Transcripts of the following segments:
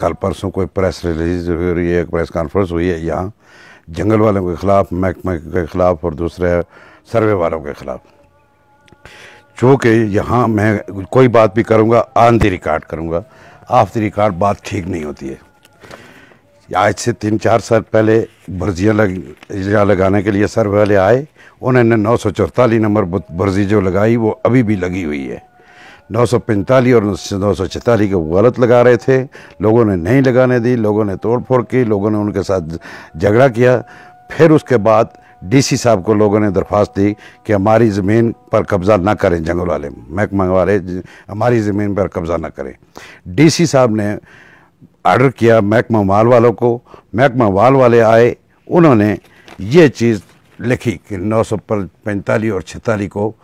कल परसों कोई प्रेस रिलीज हो रही है प्रेस कॉन्फ्रेंस हुई है यहाँ जंगल वालों के ख़िलाफ़ महकमे के ख़िलाफ़ और दूसरे सर्वे वालों के ख़िलाफ़ चूँकि यहाँ मैं कोई बात भी करूँगा ऑन दी रिकॉर्ड करूँगा ऑफ द रिकॉर्ड बात ठीक नहीं होती है आज से तीन चार साल पहले बर्जियाँ लग लगाने के लिए सर्वे वाले आए उन्होंने नौ सौ चौतालीस नंबर बर्जी जो लगाई वो अभी भी लगी हुई है 945 और छतालीस को गलत लगा रहे थे लोगों ने नहीं लगाने दी लोगों ने तोड़फोड़ की लोगों ने उनके साथ झगड़ा किया फिर उसके बाद डीसी साहब को लोगों ने दरख्वास्त दी कि हमारी ज़मीन पर कब्ज़ा ना करें जंगल वाले महकमा वाले हमारी ज़मीन पर कब्ज़ा ना करें डीसी साहब ने आर्डर किया महकमा माल वालों को महकमा माल वाले आए उन्होंने ये चीज़ लिखी कि नौ सौ पैंतालीस और छतालीस को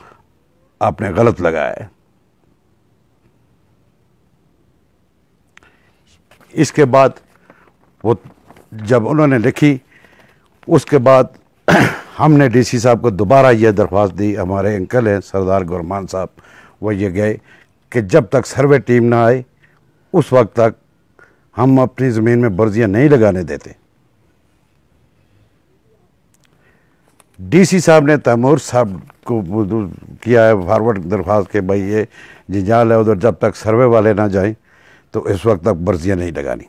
आपने गलत लगाया है इसके बाद वो जब उन्होंने लिखी उसके बाद हमने डीसी साहब को दोबारा यह दरख्वास्त दी हमारे अंकल हैं सरदार गुरमान साहब वो ये गए कि जब तक सर्वे टीम ना आए उस वक्त तक हम अपनी ज़मीन में बर्जियाँ नहीं लगाने देते डीसी साहब ने तैमूर साहब को किया है फॉरवर्ड दरख्वास्त के भाई ये जिजाल है उधर जब तक सर्वे वाले ना जाएं तो इस वक्त तक बर्जियाँ नहीं लगानी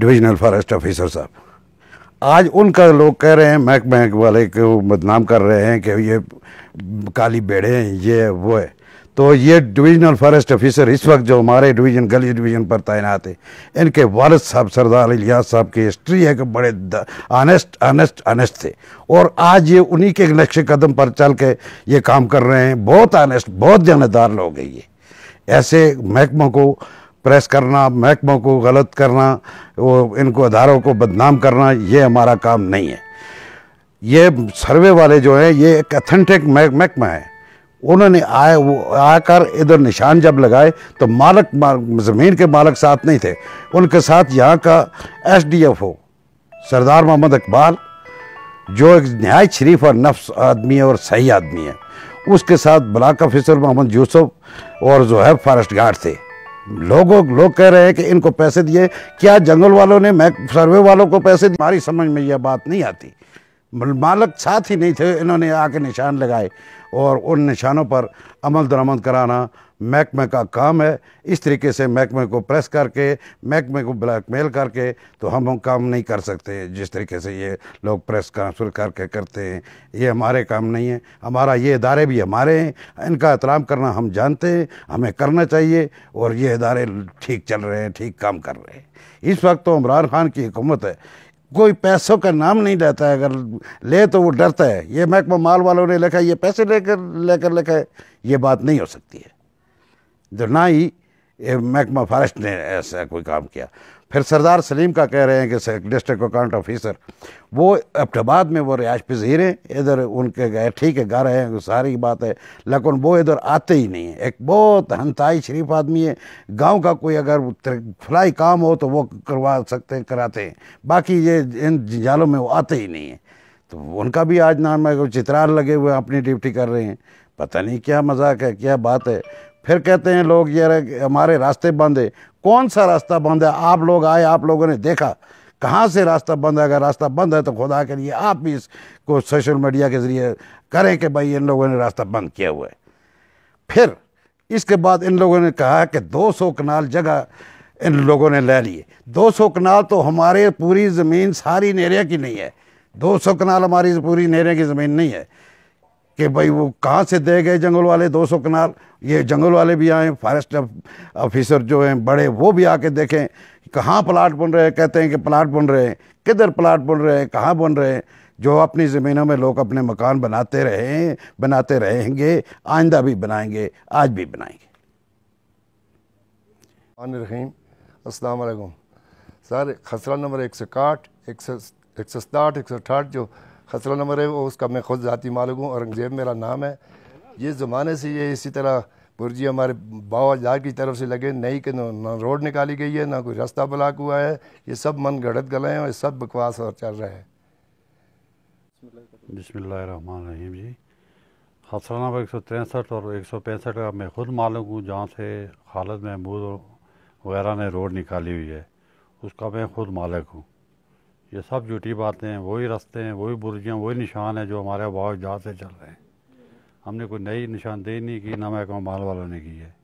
डिविजनल फॉरेस्ट ऑफिसर साहब आज उनका लोग कह रहे हैं मैक महक वाले को बदनाम कर रहे हैं कि ये काली बेड़े हैं ये वो है तो ये डिवीजनल फॉरेस्ट ऑफिसर इस वक्त जो हमारे डिवीजन गली डिवीजन पर तैनात है इनके वालद साहब सरदार अलिया साहब की हिस्ट्री है कि बड़े अनेस्ट अनेस्ट अनेस्ट थे और आज ये उन्हीं के नक्श कदम पर चल के ये काम कर रहे हैं बहुत अनेस्ट बहुत जानदार लोग हैं ये ऐसे महकमों को प्रेस करना महकमों को गलत करना वो इनको अदारों को बदनाम करना ये हमारा काम नहीं है ये सर्वे वाले जो हैं ये एक अथेंटिक महकमा है उन्होंने आए वो आकर इधर निशान जब लगाए तो मालक ज़मीन के मालक साथ नहीं थे उनके साथ यहाँ का S D F O Sardar Mohammad Iqbal जो एक नहायत शरीफ और नफ्स आदमी है और सही आदमी है उसके साथ ब्लाक ऑफिसर मोहम्मद यूसुफ और जो है फॉरेस्ट गार्ड थे लोगों लोग कह रहे हैं कि इनको पैसे दिए क्या जंगल वालों ने मैं सर्वे वालों को पैसे दिए हमारी समझ में यह बात नहीं आती मालक साथ ही नहीं थे इन्होंने आके निशान लगाए और उन निशानों पर अमल दरामद कराना महकमे का काम है इस तरीके से महकमे को प्रेस करके महकमे को ब्लैकमेल करके तो हम काम नहीं कर सकते जिस तरीके से ये लोग प्रेस कॉन्फ्रेंस करके करते हैं ये हमारे काम नहीं है हमारा ये इदारे भी हमारे हैं इनका एहतराम करना हम जानते हैं हमें करना चाहिए और ये इदारे ठीक चल रहे हैं ठीक काम कर रहे हैं इस वक्त तो इमरान खान की हुकूमत है कोई पैसों का नाम नहीं लेता है अगर ले तो वो डरता है ये महकमा माल वालों ने लिखा ये पैसे लेकर लेकर लिखा है ये बात नहीं हो सकती है जो ना ही महकमा फॉरेस्ट ने ऐसा कोई काम किया फिर सरदार सलीम का कह रहे हैं कि डिस्ट्रिक्ट अकाउंट ऑफिसर वो अब्टाबाद तो में वो रिहाइश पजीर हैं इधर उनके गए ठीक है गा रहे हैं सारी बात है लेकिन वो इधर आते ही नहीं है एक बहुत हंताई शरीफ आदमी है गांव का कोई अगर फ्लाई काम हो तो वो करवा सकते हैं कराते हैं बाकी ये इन जालों में वो आते ही नहीं हैं तो उनका भी आज नाम है चित्रार लगे हुए अपनी ड्यूटी कर रहे हैं पता नहीं क्या मजाक है क्या बात है फिर कहते हैं लोग यार हमारे रास्ते बंद है कौन सा रास्ता बंद है आप लोग आए आप लोगों ने देखा कहाँ से रास्ता बंद है अगर रास्ता बंद है तो खुदा के लिए आप भी इसको सोशल मीडिया के ज़रिए करें कि भाई इन लोगों ने रास्ता बंद किया हुआ है फिर इसके बाद इन लोगों ने कहा कि 200 कनाल जगह इन लोगों ने ले लिए 200 कनाल तो हमारे पूरी ज़मीन सारी नेरिया की नहीं है 200 कनाल हमारी पूरी नेरिया की ज़मीन नहीं है कि भाई वो कहाँ से दे गए जंगल वाले 200 कनाल ये जंगल वाले भी आए फॉरेस्ट ऑफिसर जो हैं बड़े वो भी आके देखें कहाँ प्लाट बन रहे हैं कहते हैं कि प्लाट बन रहे हैं किधर प्लाट बन रहे हैं कहाँ बन रहे हैं जो अपनी ज़मीनों में लोग अपने मकान बनाते रहे बनाते रहेंगे आइंदा भी बनाएंगे आज भी बनाएंगे रहीम असलकुम सर खसरा नंबर एक सौ काठ एक सौ एक सौ सताहठ एक सौ अठाठ जो खसरा नंबर है उसका मैं खुद ज़ाती मालिक हूँ औरंगज़ेब मेरा नाम है ये ज़माने से ये इसी तरह बुरजी हमारे बाबा जार की तरफ से लगे नहीं कि ना रोड निकाली गई है ना कोई रास्ता ब्लॉक हुआ है ये सब मन गढ़त गले हैं और सब बकवास और चल रहे हैं बसमीम जी खसरा नंबर एक सौ तिरसठ और एक सौ पैंसठ का मैं खुद मालिक हूँ जहाँ से खालद महमूद वगैरह ने रोड निकाली हुई है उसका मैं खुद मालिक हूँ ये सब झूठी बातें हैं वही रास्ते हैं वही बुर्जियाँ वही निशान हैं जो हमारे बाव जहाँ से चल रहे हैं हमने कोई नई निशानदेही नहीं की ना कहूँ माल वालों ने की है